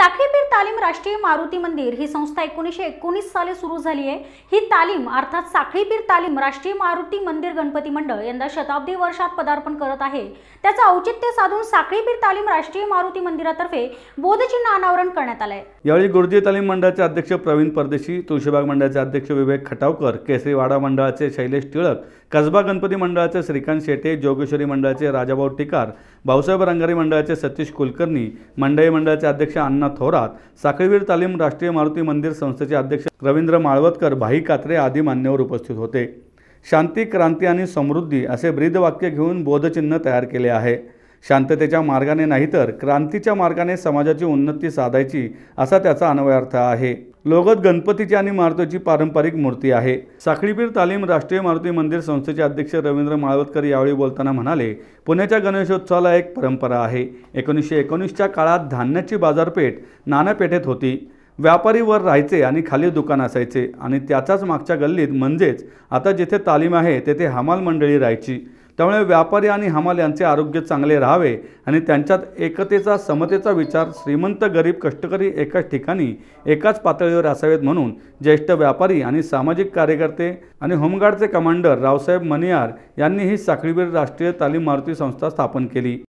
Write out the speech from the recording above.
साखळीपीर तालीम राष्ट्रीय मारुती मंदिर ही संस्था एकोणीसशे एकोणीस साली सुरू झाली आहे ही तालीम अर्थात साखळीपीर तालीम राष्ट्रीय मारुती मंदिर गणपती मंडळ यंदा शताब्दी वर्षात पदार्पण करत आहे त्याचं औचित्य साधून साखळीपीर तालीम राष्ट्रीय मारुती मंदिरातर्फे बोधचिन्ह अनावरण करण्यात आलंय यावेळी गुरुजी तालीम मंडळाचे अध्यक्ष प्रवीण परदेशी तुळशीबाग मंडळाचे अध्यक्ष विवेक खटावकर केसरीवाडा मंडळाचे शैलेश टिळक कसबा गणपती मंडळाचे श्रीकांत शेटे जोगेश्वरी मंडळाचे राजाभाऊ टिकार भाऊसाहेब रंगारी मंडळाचे सतीश कुलकर्णी मंडई मंडळाचे अध्यक्ष अण्णा थोरात साखळीवीर तालीम राष्ट्रीय मारुती मंदिर संस्थेचे अध्यक्ष रवींद्र माळवतकर भाई कात्रे आदी मान्यवर उपस्थित होते शांती क्रांती आणि समृद्धी असे ब्रीदवाक्य घेऊन बोधचिन्ह तयार केले आहे शांततेच्या मार्गाने नाही तर क्रांतीच्या मार्गाने समाजाची उन्नती साधायची असा त्याचा अन्वयार्थ आहे लोगत गणपतीची आणि मारुतीची पारंपरिक मूर्ती आहे साखळीपीर तालीम राष्ट्रीय मारुती मंदिर संस्थेचे अध्यक्ष रवींद्र माळवतकर यावेळी बोलताना म्हणाले पुण्याच्या गणेशोत्सवाला एक परंपरा आहे एकोणीसशे एकोणीसच्या काळात धान्याची बाजारपेठ नानापेठेत होती व्यापारी वर राहायचे आणि खाली दुकान असायचे आणि त्याचाच मागच्या गल्लीत म्हणजेच आता जिथे तालीम आहे तेथे हमाल मंडळी राहायची त्यामुळे व्यापारी आणि हमाल यांचे आरोग्य चांगले राहावे आणि त्यांच्यात एकतेचा समतेचा विचार श्रीमंत गरीब कष्टकरी एकाच ठिकाणी एकाच पातळीवर असावेत म्हणून ज्येष्ठ व्यापारी आणि सामाजिक कार्यकर्ते आणि होमगार्डचे कमांडर रावसाहेब मनियार यांनी ही साखळीवीर राष्ट्रीय तालीम मारुती संस्था स्थापन केली